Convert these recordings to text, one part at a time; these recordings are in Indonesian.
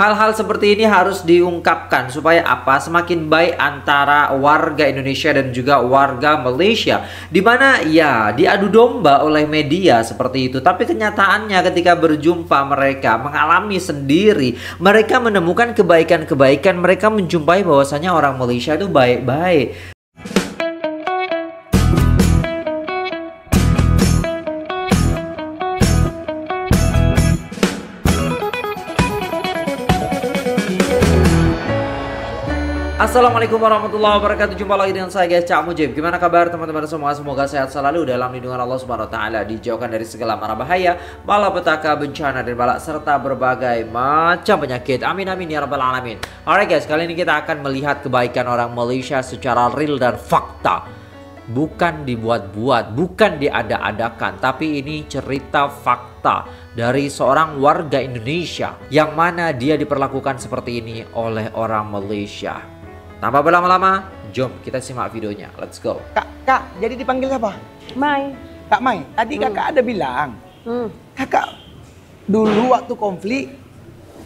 Hal-hal seperti ini harus diungkapkan supaya apa? Semakin baik antara warga Indonesia dan juga warga Malaysia. Di mana ya diadu domba oleh media seperti itu, tapi kenyataannya ketika berjumpa mereka mengalami sendiri, mereka menemukan kebaikan-kebaikan, mereka menjumpai bahwasanya orang Malaysia itu baik-baik. Assalamualaikum warahmatullahi wabarakatuh. Jumpa lagi dengan saya guys Cak Mujib. Gimana kabar teman-teman semua? Semoga sehat selalu dalam lindungan Allah Subhanahu wa taala, dijauhkan dari segala mara bahaya, malapetaka, bencana dan balak serta berbagai macam penyakit. Amin amin ya rabbal alamin. Alright guys, kali ini kita akan melihat kebaikan orang Malaysia secara real dan fakta. Bukan dibuat-buat, bukan diada-adakan, tapi ini cerita fakta dari seorang warga Indonesia yang mana dia diperlakukan seperti ini oleh orang Malaysia. Tanpa berlama-lama, jom kita simak videonya. Let's go. Kak, kak, jadi dipanggil apa? Mai. Kak Mai, tadi hmm. kakak ada bilang, hmm. kakak dulu waktu konflik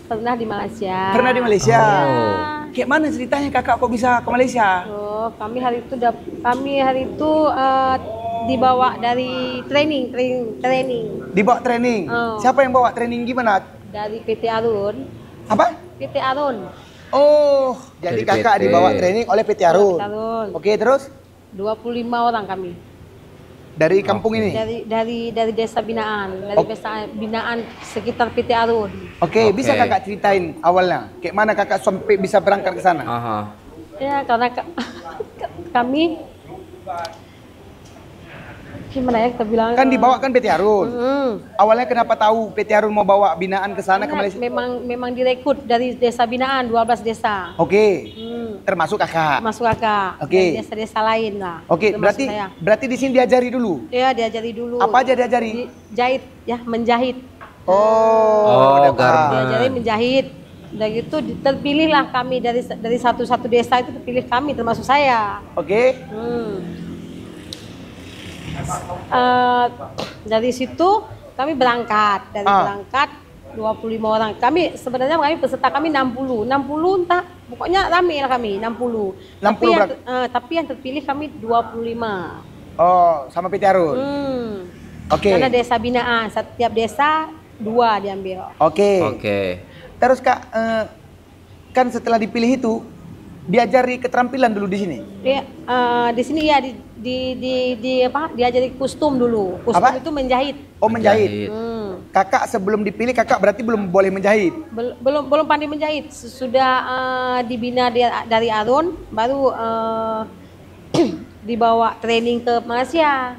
pernah di Malaysia. Pernah di Malaysia. Oh. Kayak mana ceritanya kakak kok bisa ke Malaysia? Oh, kami hari itu kami hari itu uh, dibawa dari training, training, training. Dibawa training. Oh. Siapa yang bawa training gimana? Dari PT Arun. Apa? PT Arun. Oh, jadi Dari kakak PT. dibawa training oleh PT iya, Arun. Oke, okay, terus? 25 orang kami. Dari kampung ini? Dari dari dari desa binaan, dari okay. desa binaan sekitar PT Arun. Oke, okay, okay. bisa kakak ceritain awalnya, kayak mana kakak sampai bisa berangkat ke sana? Aha. Ya, karena kami gimana ya kita bilang kan dibawa kan PT Harun mm. awalnya kenapa tahu PT Harun mau bawa binaan ke sana ke Malaysia memang memang direkrut dari desa binaan 12 desa oke okay. mm. termasuk kakak termasuk kakak oke okay. desa-desa lain lah oke okay. berarti saya. berarti di sini diajari dulu ya diajari dulu apa aja diajari di, jahit ya menjahit oh oh diajari menjahit dan itu terpilihlah kami dari dari satu-satu desa itu terpilih kami termasuk saya. Oke. Okay. Hmm uh, dari situ kami berangkat dari ah. berangkat 25 orang. Kami sebenarnya kami peserta kami 60. 60 entah pokoknya rame lah kami 60. 60 tapi yang, uh, tapi yang terpilih kami 25. Oh, sama PT Arun. Hmm. Oke. Okay. Karena desa binaan, setiap desa dua diambil. Oke. Okay. Oke. Okay. Terus Kak uh, kan setelah dipilih itu diajari keterampilan dulu di sini? Di, uh, di sini ya di, di di di apa? Diajari kostum dulu. Kostum itu menjahit. Oh, menjahit. menjahit. Hmm. Kakak sebelum dipilih kakak berarti belum boleh menjahit. Bel, belum belum pandai menjahit. Sudah uh, dibina di, dari Arun baru uh, dibawa training ke Malaysia.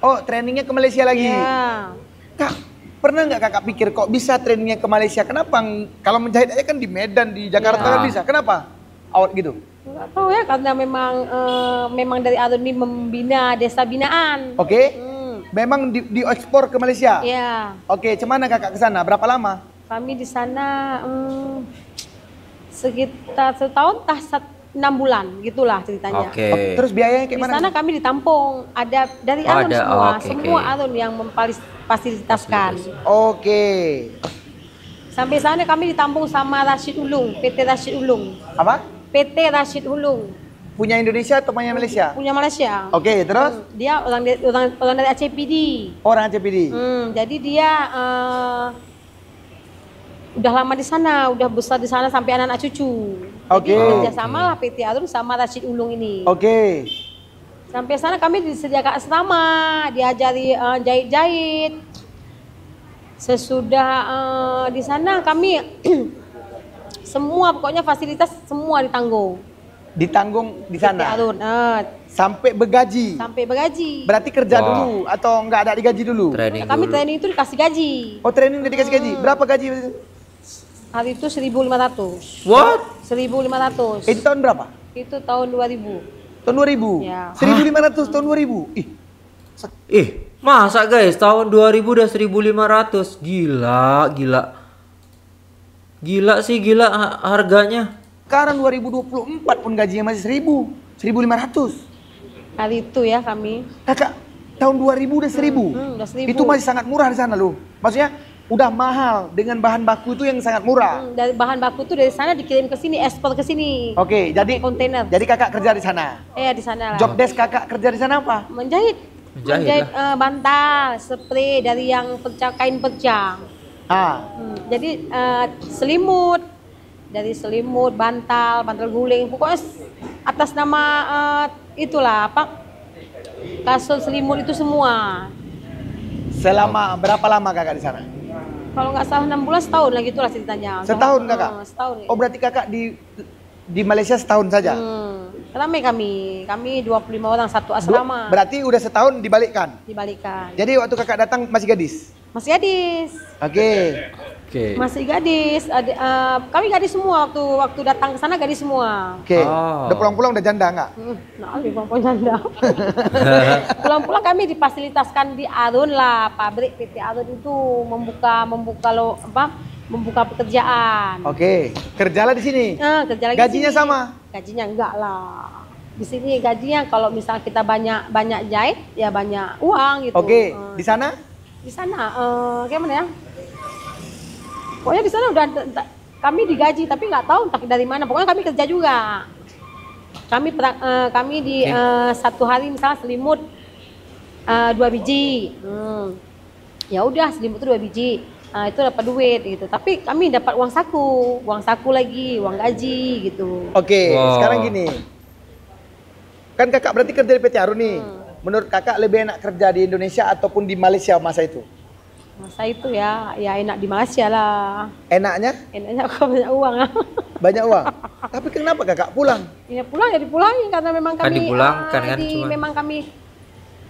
Oh, trainingnya ke Malaysia lagi. Yeah. Kak, pernah nggak kakak pikir kok bisa trainingnya ke Malaysia? Kenapa? Kalau menjahit aja kan di Medan, di Jakarta ya. kan bisa. Kenapa? awal gitu? oh tahu ya karena memang uh, memang dari alumni membina desa binaan. Oke. Okay. Hmm. Memang di, ekspor ke Malaysia. Iya. Yeah. Oke, okay, cuman kakak ke sana? Berapa lama? Kami di sana um, sekitar setahun tah enam bulan gitulah ceritanya. Oke. Okay. Terus biayanya kayak mana? Di sana kami ditampung. Ada dari oh, alun semua, oh, okay, semua okay. alun yang memfasilitaskan. Oke. Okay. Sampai sana kami ditampung sama Rashid Ulung, PT Rashid Ulung. Apa? PT Rashid Hulung. Punya Indonesia atau punya Malaysia? Punya Malaysia. Oke, okay, terus? Hmm, dia orang, orang orang dari ACPD. Orang ACPD. Hmm, jadi dia uh, udah lama di sana, udah besar di sana sampai anak-anak cucu. Oke. Okay. Kerjasama lah PT Arun sama Rashid Ulung ini. Oke. Okay. Sampai sana kami disediakan asrama, diajari uh, jahit-jahit. Sesudah uh, di sana kami semua pokoknya fasilitas semua ditanggung ditanggung di sana alun uh. sampai bergaji sampai bergaji berarti kerja wow. dulu atau enggak ada digaji dulu training kami dulu. training itu dikasih gaji oh training udah dikasih gaji berapa gaji hari itu 1500 what 1500 itu tahun berapa itu tahun 2000 tahun 2000 ya. 1500 Hah? tahun 2000 ih ih masa guys tahun 2000 udah 1500 gila gila Gila sih, gila harganya. Sekarang 2024 pun gajinya masih 1000, 1500. Kali itu ya kami. Kakak, tahun 2000 udah 1000. Hmm, hmm, udah 1000. Itu masih sangat murah di sana loh. Maksudnya udah mahal dengan bahan baku itu yang sangat murah. Hmm, dari bahan baku itu dari sana dikirim ke sini, ekspor ke sini. Oke, okay, jadi kontainer. Jadi kakak kerja di sana. Iya, eh, di sana lah. Job desk kakak kerja di sana apa? Menjahit. Menjahit, Menjahit uh, bantal, spray dari yang perca, kain pecah. Ah. Hmm, jadi uh, selimut dari selimut, bantal, bantal guling, pokoknya atas nama uh, itulah apa kasur selimut itu semua. Selama berapa lama kakak di sana? Kalau nggak salah enam bulan setahun lah gitulah ceritanya. Setahun kakak. Eh, setahun. Oh berarti kakak di di Malaysia setahun saja. Hmm. Ramai kami, kami 25 orang satu asrama. berarti udah setahun dibalikkan. Dibalikkan. Jadi waktu kakak datang masih gadis. Masih gadis. Oke. Okay. Oke. Okay. Masih gadis. uh, kami gadis semua waktu waktu datang ke sana gadis semua. Oke. Okay. Oh. Udah pulang-pulang udah janda nggak? Hmm, nah, lebih pulang-pulang janda. pulang-pulang kami difasilitaskan di Arun lah, pabrik PT Arun itu membuka membuka lo apa? membuka pekerjaan. Oke, kerjalah di sini. Nah, kerja lagi Gajinya sini. sama? Gajinya enggak lah. Di sini gajinya kalau misal kita banyak banyak jahit ya banyak uang gitu. Oke, uh, di sana? Di sana uh, eh, gimana ya? Pokoknya di sana udah kami digaji tapi nggak tahu entah dari mana. Pokoknya kami kerja juga. Kami uh, kami di uh, satu hari misalnya selimut uh, dua biji. Hmm. Ya udah selimut itu dua biji uh, itu dapat duit gitu. Tapi kami dapat uang saku, uang saku lagi, uang gaji gitu. Oke, okay, wow. sekarang gini. Kan kakak berarti kerja di PT Aru nih. Hmm. Menurut kakak lebih enak kerja di Indonesia ataupun di Malaysia masa itu? Masa itu ya, ya enak di Malaysia lah. Enaknya? Enaknya aku banyak uang. banyak uang. Tapi kenapa kakak pulang? Ya pulang ya dipulangin karena memang kan kami. Kan dipulangkan uh, kan? Di, cuman. Memang kami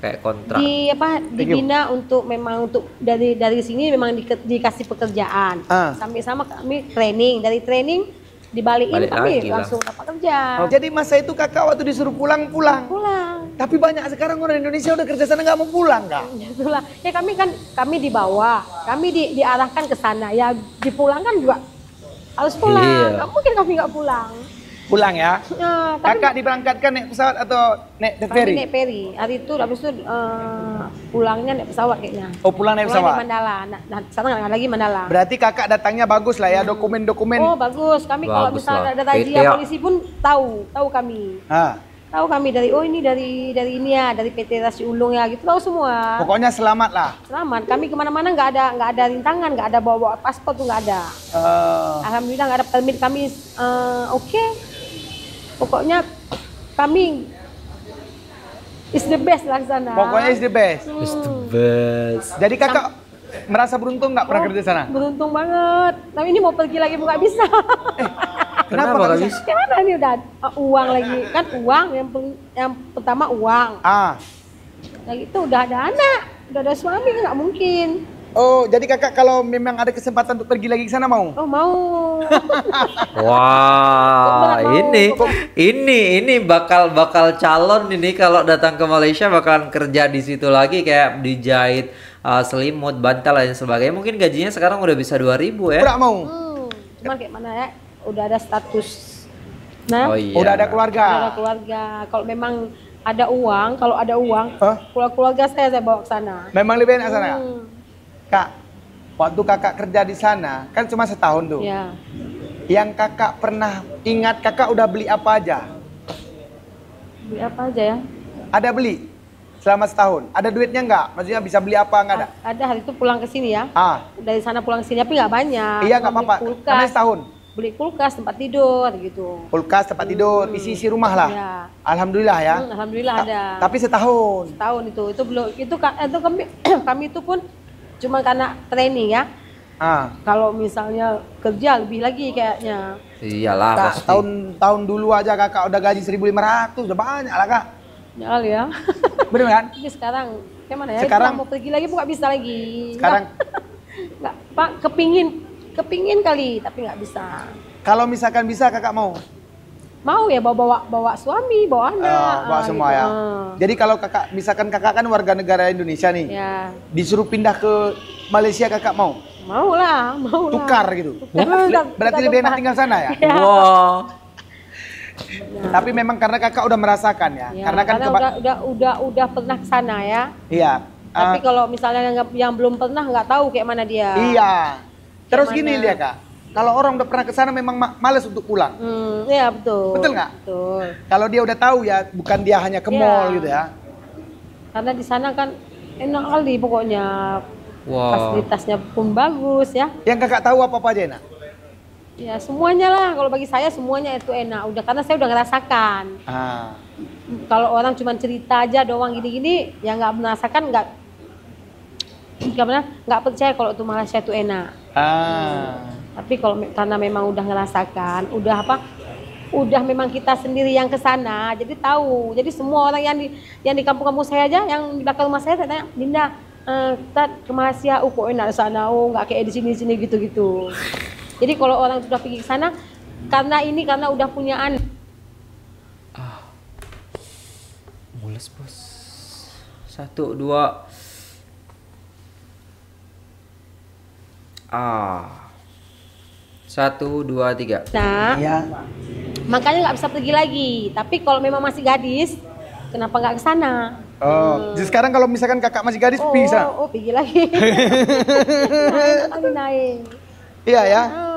kayak kontrak di apa dibina untuk memang untuk dari dari sini memang di, dikasih pekerjaan ah. sampai sama kami training dari training dibalikin Balik tapi lagi langsung dapat kerja oh. jadi masa itu kakak waktu disuruh pulang pulang pulang tapi banyak sekarang orang Indonesia udah kerja sana nggak mau pulang kak Itulah. ya kami kan kami dibawa kami di, diarahkan ke sana ya dipulangkan juga harus pulang iya. Gak mungkin kami nggak pulang pulang ya. Nah, tapi Kakak diberangkatkan naik pesawat atau naik the ferry? Naik ferry. Hari itu habis itu uh, pulangnya naik pesawat kayaknya. Oh, pulang naik pesawat. Pulang Mandala. Nah, nah nggak lagi Mandala. Berarti Kakak datangnya bagus lah ya, hmm. dokumen-dokumen. Oh, bagus. Kami bagus kalau misalnya ada tadi ya polisi pun tahu, tahu kami. Ha. Tahu kami dari oh ini dari dari ini ya, dari PT Rasi Ulung ya gitu tahu semua. Pokoknya selamat lah. Selamat. Kami kemana-mana nggak ada nggak ada rintangan, nggak ada bawa, -bawa paspor tuh nggak ada. Uh. Alhamdulillah nggak ada permit kami uh, oke. Okay pokoknya kami is the best lah sana. Pokoknya is the best. Hmm. Is the best. Jadi kakak merasa beruntung nggak pernah oh, kerja di sana? Beruntung banget. Tapi ini mau pergi lagi nggak bisa. Eh, kenapa nggak bisa? Ya, Karena ini udah uh, uang lagi kan uang yang yang pertama uang. Ah. Lagi nah, itu udah ada anak, udah ada suami nggak mungkin. Oh, jadi kakak kalau memang ada kesempatan untuk pergi lagi ke sana mau? Oh, mau. Wah, wow, ini ini ini bakal bakal calon ini kalau datang ke Malaysia bakalan kerja di situ lagi kayak dijahit uh, selimut, bantal dan sebagainya. Mungkin gajinya sekarang udah bisa 2000 ya. Kurang mau. Hmm, cuma kayak mana ya? Udah ada status. Nah, oh, iya. udah ada keluarga. Udah ada keluarga. Kalau memang ada uang, kalau ada uang, huh? keluarga saya saya bawa ke sana. Memang lebih enak hmm. sana. Hmm. Kak, waktu kakak kerja di sana, kan cuma setahun tuh. Ya. Yang kakak pernah ingat kakak udah beli apa aja? Beli apa aja ya? Ada beli selama setahun. Ada duitnya nggak? Maksudnya bisa beli apa nggak ada? Ada hari itu pulang ke sini ya. Ah. Dari sana pulang ke sini tapi nggak banyak. Iya nggak apa-apa. Karena setahun. Beli kulkas tempat tidur gitu. Kulkas tempat tidur, hmm. isi isi rumah lah. Ya. Alhamdulillah ya. Hmm, alhamdulillah Ta ada. Tapi setahun. Setahun itu itu belum itu itu kami, kami itu pun cuma karena training ya ah. kalau misalnya kerja lebih lagi kayaknya iyalah Kak, pasti. tahun tahun dulu aja kakak udah gaji 1500 udah banyak lah kak nyal ya bener kan tapi sekarang gimana ya sekarang mau pergi lagi bukan bisa lagi sekarang nggak pak kepingin kepingin kali tapi nggak bisa kalau misalkan bisa kakak mau mau ya bawa bawa bawa suami bawa anak uh, bawa ah, semua ya. gitu. ya uh. jadi kalau kakak misalkan kakak kan warga negara Indonesia nih yeah. disuruh pindah ke Malaysia kakak mau mau lah mau lah tukar gitu tukar. berarti lebih enak tinggal sana ya yeah. wow Ya. tapi memang karena kakak udah merasakan ya, ya karena kan karena udah, udah udah udah pernah sana ya iya uh, tapi ah. kalau misalnya yang, yang belum pernah nggak tahu kayak mana dia iya terus gimana? gini dia kak kalau orang udah pernah ke sana memang males untuk pulang. Hmm, iya betul. Betul nggak? Betul. Kalau dia udah tahu ya, bukan dia hanya ke ya. mall gitu ya. Karena di sana kan enak kali pokoknya. Wow. Fasilitasnya pun bagus ya. Yang kakak tahu apa apa aja enak? Ya semuanya lah. Kalau bagi saya semuanya itu enak. Udah karena saya udah ngerasakan. Ah. Kalau orang cuma cerita aja doang gini-gini, ya nggak merasakan nggak Gimana? nggak percaya kalau itu Malaysia itu enak. Ah. Hmm tapi kalau karena memang udah ngerasakan udah apa udah memang kita sendiri yang ke sana jadi tahu jadi semua orang yang di yang di kampung-kampung saya aja yang di belakang rumah saya saya tanya Dinda eh, kita ke Malaysia oh kok enak sana oh nggak kayak di sini sini gitu gitu jadi kalau orang sudah pergi ke sana karena ini karena udah punya anak ah mulus bos satu dua ah satu, dua, tiga. Nah, ya. makanya nggak bisa pergi lagi. Tapi kalau memang masih gadis, kenapa nggak ke sana? Oh, hmm. jadi sekarang kalau misalkan kakak masih gadis oh, bisa? Oh, oh, pergi lagi. naik, naik. Iya ya. ya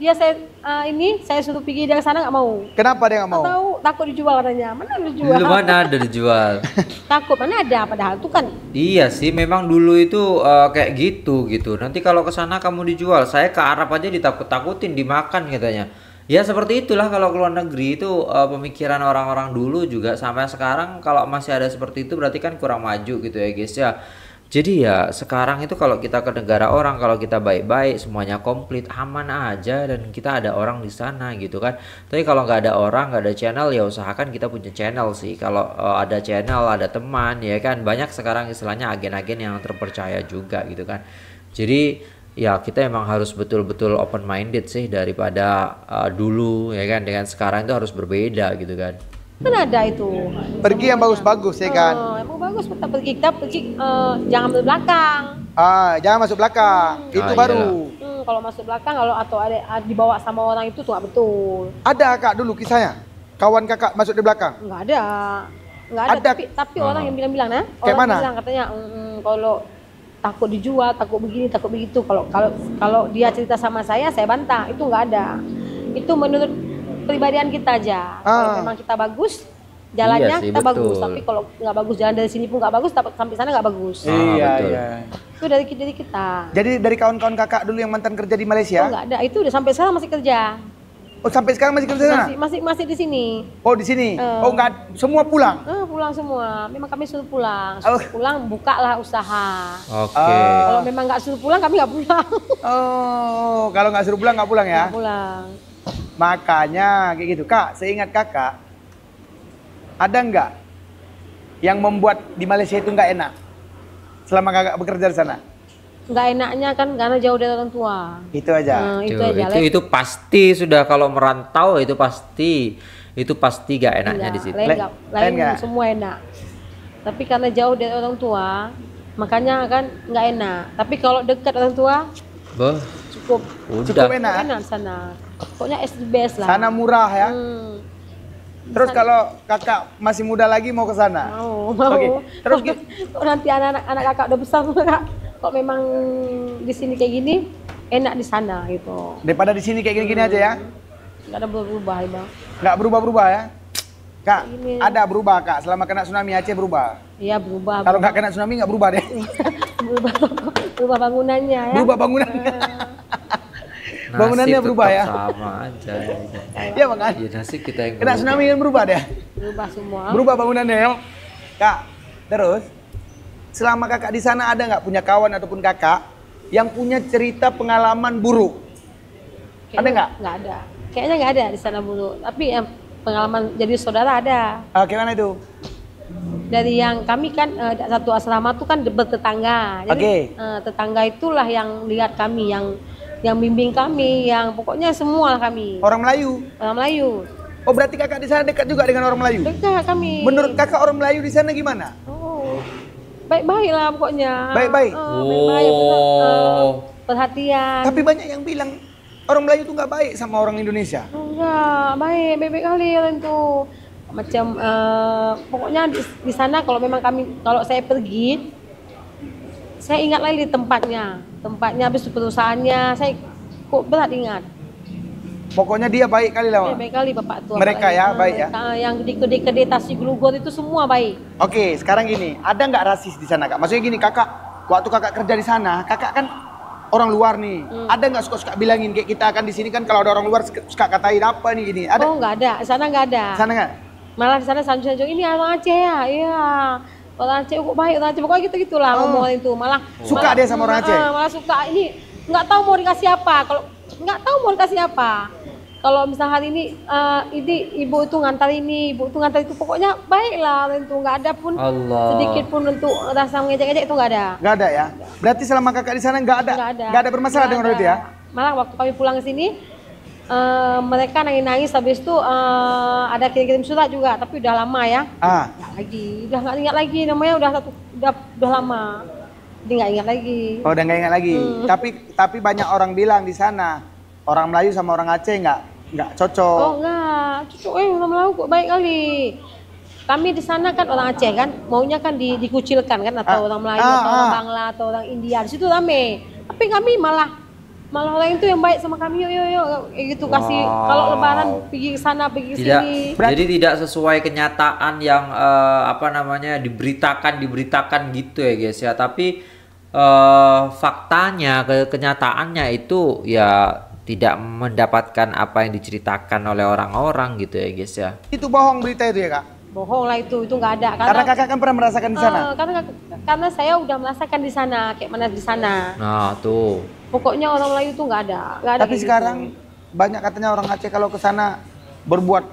dia saya uh, ini saya suruh pergi ke sana nggak mau. Kenapa dia nggak mau? Tahu takut dijual katanya. Mana dijual? Dulu mana ada dijual? takut mana ada padahal itu kan. Iya sih, memang dulu itu uh, kayak gitu gitu. Nanti kalau ke sana kamu dijual, saya ke Arab aja ditakut-takutin dimakan katanya. Ya seperti itulah kalau ke luar negeri itu uh, pemikiran orang-orang dulu juga sampai sekarang kalau masih ada seperti itu berarti kan kurang maju gitu ya guys ya. Jadi ya sekarang itu kalau kita ke negara orang, kalau kita baik-baik, semuanya komplit, aman aja dan kita ada orang di sana gitu kan. Tapi kalau nggak ada orang, nggak ada channel ya usahakan kita punya channel sih. Kalau uh, ada channel, ada teman ya kan. Banyak sekarang istilahnya agen-agen yang terpercaya juga gitu kan. Jadi ya kita emang harus betul-betul open minded sih daripada uh, dulu ya kan dengan sekarang itu harus berbeda gitu kan kan ada itu pergi yang bagus-bagus ya kan uh, emang bagus kita pergi kita pergi uh, jangan masuk belakang ah jangan masuk belakang hmm. itu ah, baru hmm, kalau masuk belakang kalau atau ada, ah, dibawa sama orang itu tuh nggak betul ada kak dulu kisahnya kawan kakak masuk di belakang nggak ada nggak ada, ada tapi, tapi uh. orang yang bilang-bilang nah Kayak orang mana? bilang katanya mm, kalau takut dijual takut begini takut begitu kalau kalau kalau dia cerita sama saya saya bantah itu nggak ada itu menurut kepribadian kita aja. Ah. Kalau memang kita bagus, jalannya iya sih, kita betul. bagus. Tapi kalau nggak bagus jalan dari sini pun nggak bagus, sampai sana nggak bagus. Ah, iya, betul. iya. Itu dari dari kita. Jadi dari kawan-kawan kakak dulu yang mantan kerja di Malaysia? Oh, nggak ada, itu udah sampai sekarang masih kerja. Oh sampai sekarang masih kerja sana? Masih masih, di sini. Oh di sini. Uh, oh nggak semua pulang? Uh, pulang semua. Memang kami suruh pulang. Oh. Suruh oh. pulang bukalah usaha. Oke. Okay. Uh. Kalau memang nggak suruh pulang kami nggak pulang. oh kalau nggak suruh pulang nggak pulang ya? pulang. Makanya kayak gitu. Kak, seingat kakak, ada nggak yang membuat di Malaysia itu nggak enak selama kakak bekerja di sana? nggak enaknya kan karena jauh dari orang tua. Itu aja. Hmm, itu, itu aja. Itu, itu pasti sudah kalau merantau itu pasti itu pasti gak enaknya enggak, di situ. Lain, lain, lain, lain semua enak. Tapi karena jauh dari orang tua, makanya kan nggak enak. Tapi kalau dekat orang tua, Boh cukup Udah. cukup enak. Enak sana. Pokoknya es best lah. Sana murah ya. Hmm. Terus kalau kakak masih muda lagi mau ke sana? Mau, mau. Okay. Terus kok nanti anak-anak anak kakak udah besar kak, kok memang di sini kayak gini, enak di sana gitu. Daripada di sini kayak gini-gini hmm. aja ya? Hmm. Gak ada berubah ya. Gak berubah-berubah ya? Kak, ada berubah kak. Selama kena tsunami Aceh berubah. Iya berubah. Kalau nggak kena tsunami nggak berubah deh. berubah berubah bangunannya ya. Berubah bangunannya. bangunannya berubah ya. Sama aja. Iya bang. Iya nasib kita yang. Kena tsunami kan berubah deh. Berubah semua. Berubah bangunannya ya. Kak, terus selama kakak di sana ada nggak punya kawan ataupun kakak yang punya cerita pengalaman buruk? Kayaknya, ada nggak? Nggak ada. Kayaknya nggak ada di sana buruk. Tapi yang pengalaman jadi saudara ada. Ah, gimana itu? dari yang kami kan uh, satu asrama tuh kan bertetangga. Jadi okay. uh, eh, tetangga itulah yang lihat kami, yang yang bimbing kami, yang pokoknya semua kami. Orang Melayu. Orang Melayu. Oh berarti kakak di sana dekat juga dengan orang Melayu? Dekat kami. Menurut kakak orang Melayu di sana gimana? Oh baik-baik lah pokoknya. Baik-baik. oh. Baik-baik. Uh, perhatian. Tapi banyak yang bilang orang Melayu tuh nggak baik sama orang Indonesia. Enggak, baik, baik kali orang tuh macam uh, pokoknya di, di sana kalau memang kami kalau saya pergi saya ingat lagi tempatnya tempatnya habis perusahaannya saya kok berat ingat pokoknya dia baik kali lah ya, baik kali bapak tua mereka bapak ya yang, baik ya, ya? Ah, yang di kedai kedai tasi itu semua baik oke sekarang gini ada nggak rasis di sana kak maksudnya gini kakak waktu kakak kerja di sana kakak kan orang luar nih hmm. ada nggak suka-suka bilangin kayak kita kan di sini kan kalau ada orang luar suka katain apa nih gini ada oh nggak ada sana nggak ada sana nggak malah di sana sanjung-sanjung ini orang Aceh ya iya orang Aceh kok baik orang Aceh pokoknya gitu gitulah oh. ngomongan itu malah suka malah, dia sama orang Aceh uh, malah suka ini nggak tahu mau dikasih apa kalau nggak tahu mau dikasih apa kalau misalnya hari ini uh, ini ibu itu ngantar ini ibu itu ngantar itu pokoknya baiklah itu nggak ada pun Allah. sedikit pun untuk rasa ngejek-ngejek itu nggak ada nggak ada ya berarti selama kakak di sana nggak ada nggak ada. Gak ada bermasalah gak dengan ya? ada. itu ya malah waktu kami pulang ke sini Uh, mereka nangis-nangis habis itu uh, ada kirim-kirim surat juga tapi udah lama ya ah. Nggak lagi udah nggak ingat lagi namanya udah satu udah udah lama jadi nggak ingat lagi oh udah nggak ingat lagi hmm. tapi tapi banyak orang bilang di sana orang Melayu sama orang Aceh nggak nggak cocok oh nggak cocok eh orang Melayu kok baik kali kami di sana kan orang Aceh kan maunya kan di, dikucilkan kan atau ah. orang Melayu ah, atau ah. orang Bangla atau orang India di situ rame tapi kami malah malah orang itu yang baik sama kami yuk yuk yuk gitu wow. kasih kalau lebaran pergi sana pergi tidak, sini berarti, jadi tidak sesuai kenyataan yang uh, apa namanya diberitakan diberitakan gitu ya guys ya tapi uh, faktanya ke kenyataannya itu ya tidak mendapatkan apa yang diceritakan oleh orang-orang gitu ya guys ya itu bohong berita itu ya kak bohong lah itu itu nggak ada karena, karena kakak kan pernah merasakan di sana uh, karena karena saya udah merasakan di sana kayak mana di sana nah tuh Pokoknya orang Melayu itu nggak ada, Gak ada. Tapi sekarang gitu. banyak katanya orang Aceh kalau ke sana berbuat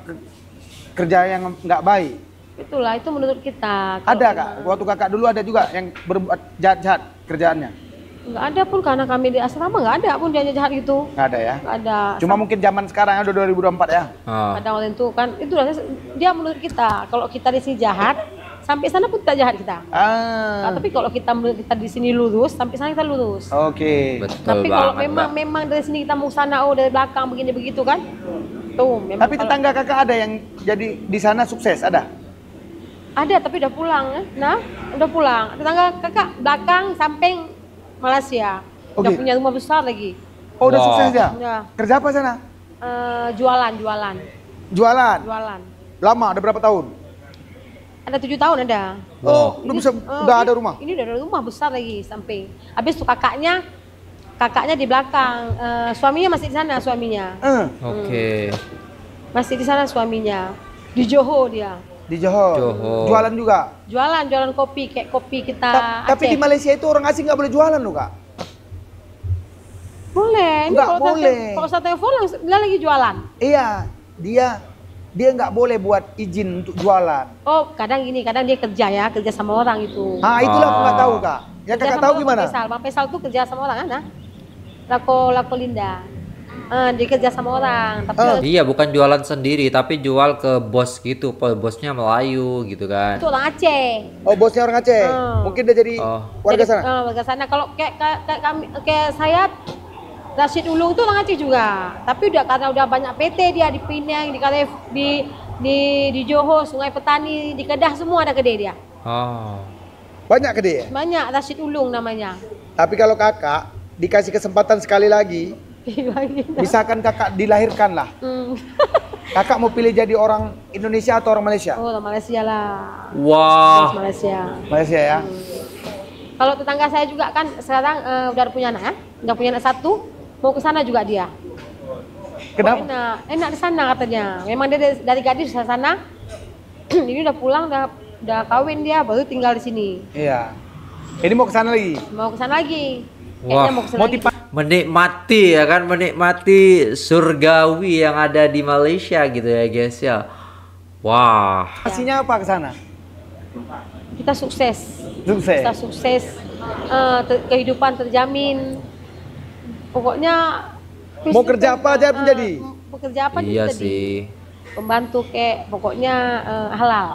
kerja yang nggak baik. Itulah itu menurut kita. Ada kak, memang... waktu kakak dulu ada juga yang berbuat jahat-jahat kerjaannya. Nggak ada pun karena kami di asrama nggak ada pun jahat-jahat itu. Nggak ada ya. ada. Cuma mungkin zaman sekarang ya udah 2024 ya. Ah. Kadang waktu itu kan itu dia menurut kita kalau kita di sini jahat sampai sana pun tak jahat kita. Ah. Nah, tapi kalau kita kita di sini lurus, sampai sana kita lurus. Oke. Okay. tapi kalau memang mbak. memang dari sini kita mau sana oh dari belakang begini begitu kan? Tuh, memang Tapi kalau... tetangga Kakak ada yang jadi di sana sukses, ada? Ada, tapi udah pulang. Eh. Nah, udah pulang. Tetangga Kakak belakang samping Malaysia. Okay. Udah punya rumah besar lagi. Oh, udah sukses ya? ya? Kerja apa sana? Uh, jualan, jualan. Jualan. Jualan. Lama, ada berapa tahun? Ada tujuh tahun ada. Oh, ini, bisa oh, udah ini, ada rumah. Ini udah ada rumah besar lagi samping. Habis tuh kakaknya kakaknya di belakang, uh, suaminya masih di sana suaminya. Uh. Oke. Okay. Masih di sana suaminya. Di Johor dia. Di Johor. Johor. Jualan juga. Jualan, jualan kopi kayak kopi kita. Ta tapi di Malaysia itu orang asing nggak boleh jualan loh, Kak. Boleh. Enggak boleh. kalau saya telepon langsung dia lagi jualan. Iya, dia dia nggak boleh buat izin untuk jualan. Oh, kadang gini, kadang dia kerja ya, kerja sama orang itu. Ah, itulah aku nggak tahu kak. Ya kerja kakak tahu gimana? Pesal, Bang Pesal tuh kerja sama orang kan? Nah? Lako, Lako Linda. Uh, dia kerja sama orang. Tapi uh. Iya, bukan jualan sendiri, tapi jual ke bos gitu. Bosnya Melayu gitu kan. Itu orang Aceh. Oh, bosnya orang Aceh. Uh. Mungkin dia jadi oh. warga jadi, sana. Uh, warga sana. Kalau kayak, kayak, kayak kami, kayak saya Rashid Ulung tuh mengaji juga, tapi udah karena udah banyak PT dia di Pinang, di Kalif, di di di Johor, Sungai Petani, di Kedah semua ada kedai dia. Oh. Banyak kedai ya? Banyak, Rashid Ulung namanya. Tapi kalau kakak dikasih kesempatan sekali lagi, misalkan kakak dilahirkan lah. Hmm. kakak mau pilih jadi orang Indonesia atau orang Malaysia? Oh, orang Malaysia lah. Wah. Wow. Malaysia. Malaysia ya. Hmm. Kalau tetangga saya juga kan sekarang uh, udah punya anak, ya. udah punya anak satu, mau ke sana juga dia. Kenapa? Oh, enak, enak di sana katanya. Memang dia dari, gadis di sana. ini udah pulang, udah udah kawin dia, baru tinggal di sini. Iya. Ini mau ke sana lagi. Mau ke sana lagi. Wah, mau Motiva lagi. menikmati ya kan, menikmati surgawi yang ada di Malaysia gitu ya guys ya. Wah. Hasilnya apa ke sana? Kita sukses. Sukses. Kita sukses. Uh, ter kehidupan terjamin pokoknya eh, mau kerja apa aja pun jadi pekerja apa iya sih pembantu kek pokoknya uh, halal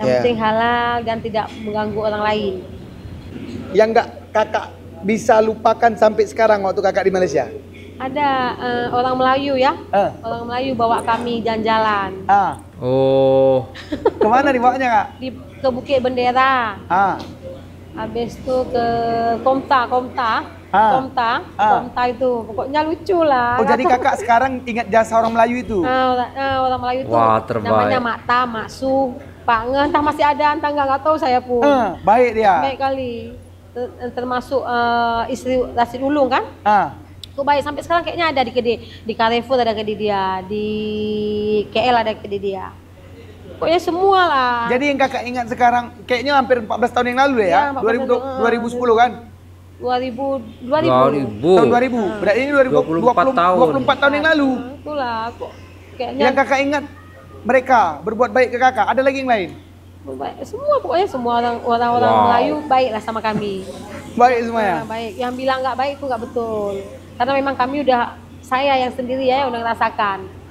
yang yeah. penting halal dan tidak mengganggu orang lain yang enggak kakak bisa lupakan sampai sekarang waktu kakak di Malaysia ada uh, orang Melayu ya uh. orang Melayu bawa kami jalan-jalan uh. oh kemana dibawanya kak di ke Bukit Bendera ah. Uh habis itu ke Komta Komta ah. Komta ah. Komta itu pokoknya lucu lah oh jadi kakak sekarang ingat jasa orang Melayu itu nah, orang, Melayu itu Wah, terbaik. namanya Makta Maksu Pak Nge, entah masih ada entah enggak nggak tahu saya pun ah, baik dia baik kali termasuk uh, istri Rasid Ulung kan ah. Kok baik sampai sekarang kayaknya ada di di Carrefour ada ke dia, di KL ada ke dia. Pokoknya semua lah. Jadi yang kakak ingat sekarang, kayaknya hampir 14 tahun yang lalu ya? ya 2000, 2010 kan? 2000, 2000. 2000. Tahun 2000. Hmm. Nah. Berarti ini 2000, 24 20, tahun. 24 tahun yang lalu. Nah, itulah, kok kayaknya. Yang kakak ingat mereka berbuat baik ke kakak. Ada lagi yang lain? Semua pokoknya semua orang orang orang wow. Melayu baiklah sama kami. baik semuanya. ya? Nah, baik. Yang bilang nggak baik itu nggak betul. Karena memang kami udah saya yang sendiri ya yang udah ngerasakan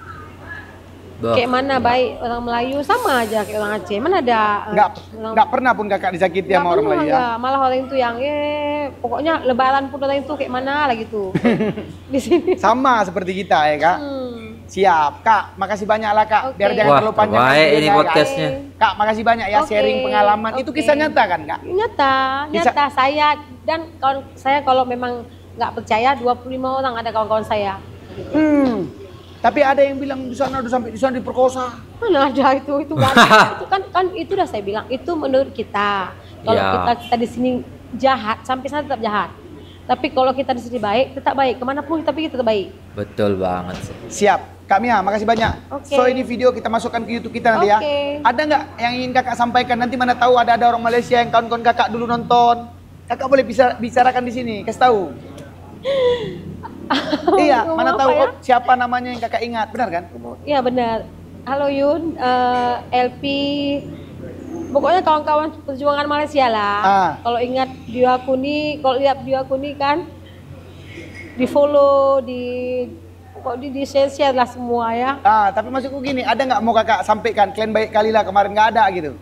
Bah. Kayak mana baik orang Melayu sama aja kayak orang Aceh. Mana ada eh, nggak orang... nggak pernah pun kakak disakiti sama orang Melayu ya. Malah orang itu yang eh pokoknya lebaran pun orang itu kayak mana lah gitu. Di sini. Sama seperti kita ya, Kak. Hmm. Siap, Kak. Makasih banyak lah, Kak. Okay. Biar jangan terlalu panjang. Baik ini podcastnya. Kak, makasih banyak ya okay. sharing pengalaman. Okay. Itu kisah nyata kan, Kak? Nyata, nyata. Kisah... Saya dan kalau saya kalau memang nggak percaya 25 orang ada kawan-kawan saya. Hmm. Tapi ada yang bilang di sana udah sampai di sana diperkosa. Mana ada itu itu itu kan kan itu udah saya bilang itu menurut kita. Kalau ya. kita kita di sini jahat sampai sana tetap jahat. Tapi kalau kita di sini baik tetap baik kemanapun tapi kita tetap baik. Betul banget Siap. Kami ya, makasih banyak. Okay. So ini video kita masukkan ke YouTube kita nanti okay. ya. Ada nggak yang ingin kakak sampaikan? Nanti mana tahu ada ada orang Malaysia yang kawan-kawan kakak dulu nonton. Kakak boleh bisa bicarakan di sini. Kasih tahu. iya, mana tahu ya? siapa namanya yang kakak ingat, benar kan? Iya benar. Halo Yun, uh, eh, LP, pokoknya kawan-kawan perjuangan Malaysia lah. Ah. Kalau ingat aku nih, kalau lihat nih kan, di follow, di kok di, di share, share lah semua ya. Ah, tapi maksudku gini, ada nggak mau kakak sampaikan, kalian baik kali lah kemarin nggak ada gitu.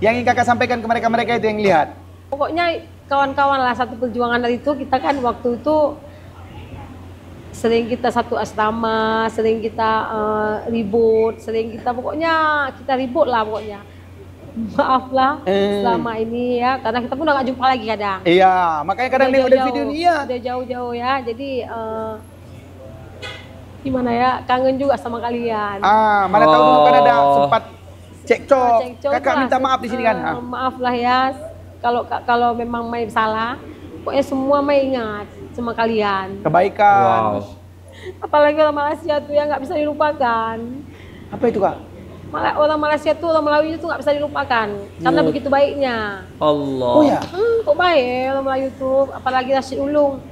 Yang ingin kakak sampaikan ke mereka-mereka itu yang lihat. Pokoknya kawan-kawan lah satu perjuangan dari itu kita kan waktu itu sering kita satu asrama, sering kita uh, ribut, sering kita pokoknya kita ribut lah pokoknya. Maaflah hmm. selama ini ya, karena kita pun udah jumpa lagi kadang. Iya, makanya kadang udah video iya. Udah jauh-jauh ya, jadi uh, gimana ya, kangen juga sama kalian. Ah, mana oh. tahu dulu kan ada oh. sempat cekcok. Ah, cekcok Kakak lah, minta maaf di sini kan? Uh, maaf lah ya, kalau kalau memang main salah, pokoknya semua main ingat sama kalian. Kebaikan. Wow. Apalagi orang Malaysia tuh yang nggak bisa dilupakan. Apa itu kak? Malah orang Malaysia tuh orang Melayu itu nggak bisa dilupakan Yud. karena begitu baiknya. Allah. Oh ya. Hmm, kok baik ya orang Melayu tuh, apalagi Rashid Ulung.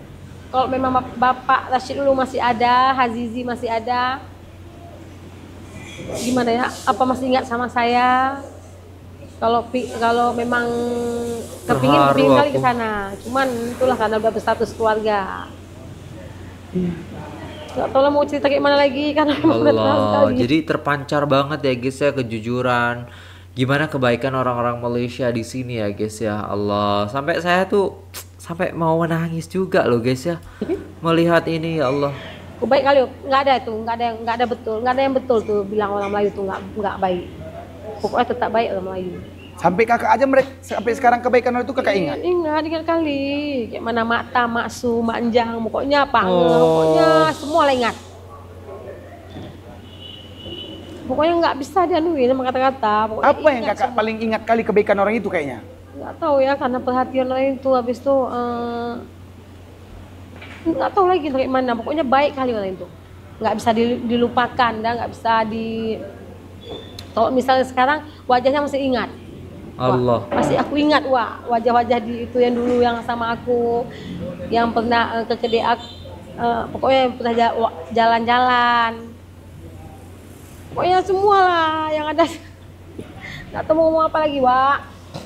Kalau memang Bapak Rashid Ulung masih ada, Hazizi masih ada, gimana ya? Apa masih ingat sama saya? kalau kalau memang kepingin kepingin kali ke sana cuman itulah karena udah berstatus keluarga Gak tau lah mau cerita kayak mana lagi karena Allah, jadi terpancar banget ya guys ya kejujuran gimana kebaikan orang-orang Malaysia di sini ya guys ya Allah sampai saya tuh sampai mau menangis juga loh guys ya melihat ini ya Allah baik kali nggak ada itu nggak ada nggak ada betul nggak ada yang betul tuh bilang orang Melayu tuh nggak nggak baik pokoknya oh, tetap baik orang Melayu. Sampai kakak aja mereka sampai sekarang kebaikan orang itu kakak iya, ingat. Ingat ingat kali. Kayak mana mata, maksu, manjang, pokoknya apa? Oh. Pokoknya semua lah ingat. Pokoknya nggak bisa dianuin sama kata-kata. Apa yang kakak semua. paling ingat kali kebaikan orang itu kayaknya? Nggak tahu ya karena perhatian orang itu habis itu uh, nggak tahu lagi dari mana. Pokoknya baik kali orang itu. Nggak bisa dilupakan, dan nggak bisa di kalau misalnya sekarang wajahnya masih ingat. Allah. Wah, masih aku ingat wah wajah-wajah di itu yang dulu yang sama aku yang pernah uh, ke kedai aku uh, eh, pokoknya yang pernah jalan-jalan. Pokoknya semua lah yang ada. Nggak tahu mau apa lagi, Wak.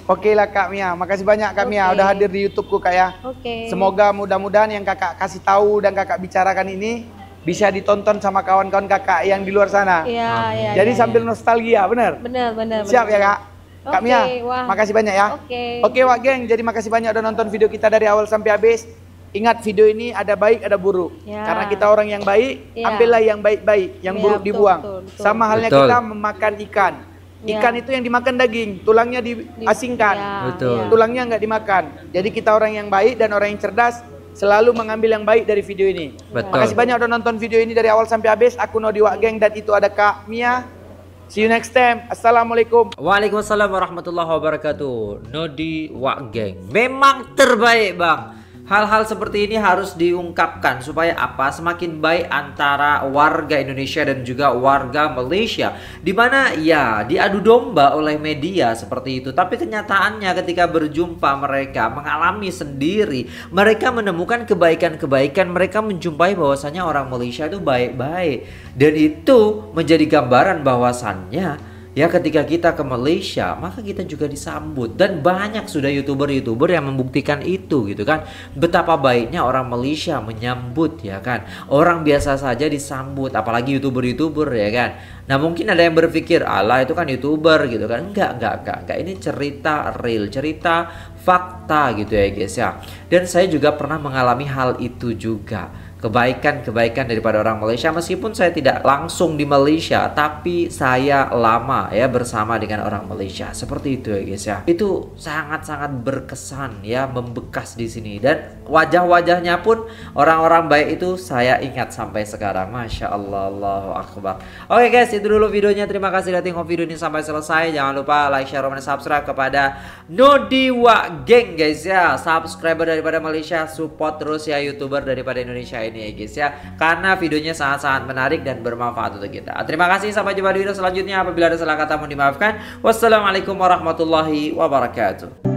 Oke lah Kak Mia, makasih banyak Kak okay. Mia udah hadir di YouTubeku Kak ya. Oke. Okay. Semoga mudah-mudahan yang Kakak kasih tahu dan Kakak bicarakan ini bisa ditonton sama kawan-kawan kakak yang di luar sana. Iya, ah. iya. Jadi ya, sambil ya. nostalgia, benar? Benar, benar. Siap bener. ya, Kak? Kak okay, Mia, wah. makasih banyak ya. Oke. Okay. Oke, okay, Wak Geng. Jadi makasih banyak udah nonton video kita dari awal sampai habis. Ingat video ini ada baik ada buruk. Ya. Karena kita orang yang baik, ya. ambillah yang baik-baik, yang ya, buruk betul, dibuang. Betul, betul. Sama halnya betul. kita memakan ikan. Ya. Ikan ya. itu yang dimakan daging, tulangnya diasingkan. Ya. Betul. Ya. Tulangnya nggak dimakan. Jadi kita orang yang baik dan orang yang cerdas selalu mengambil yang baik dari video ini. Betul. Makasih banyak udah nonton video ini dari awal sampai habis. Aku Nodi Wak Geng dan itu ada Kak Mia. See you next time. Assalamualaikum. Waalaikumsalam warahmatullahi wabarakatuh. Nodi Wak Geng. Memang terbaik, Bang. Hal-hal seperti ini harus diungkapkan supaya apa? Semakin baik antara warga Indonesia dan juga warga Malaysia. Dimana ya diadu domba oleh media seperti itu. Tapi kenyataannya ketika berjumpa mereka mengalami sendiri. Mereka menemukan kebaikan-kebaikan. Mereka menjumpai bahwasannya orang Malaysia itu baik-baik. Dan itu menjadi gambaran bahwasannya Ya ketika kita ke Malaysia maka kita juga disambut dan banyak sudah youtuber-youtuber yang membuktikan itu gitu kan betapa baiknya orang Malaysia menyambut ya kan orang biasa saja disambut apalagi youtuber-youtuber ya kan nah mungkin ada yang berpikir Allah itu kan youtuber gitu kan enggak enggak enggak enggak ini cerita real cerita fakta gitu ya guys ya dan saya juga pernah mengalami hal itu juga kebaikan-kebaikan daripada orang Malaysia meskipun saya tidak langsung di Malaysia tapi saya lama ya bersama dengan orang Malaysia seperti itu ya guys ya itu sangat-sangat berkesan ya membekas di sini dan wajah-wajahnya pun orang-orang baik itu saya ingat sampai sekarang Masya Allah Allahu Akbar Oke guys itu dulu videonya terima kasih udah tengok video ini sampai selesai jangan lupa like share dan subscribe kepada Nodiwa Geng guys ya subscriber daripada Malaysia support terus ya youtuber daripada Indonesia ini ya guys ya karena videonya sangat-sangat menarik dan bermanfaat untuk kita terima kasih sampai jumpa di video selanjutnya apabila ada salah kata mohon dimaafkan wassalamualaikum warahmatullahi wabarakatuh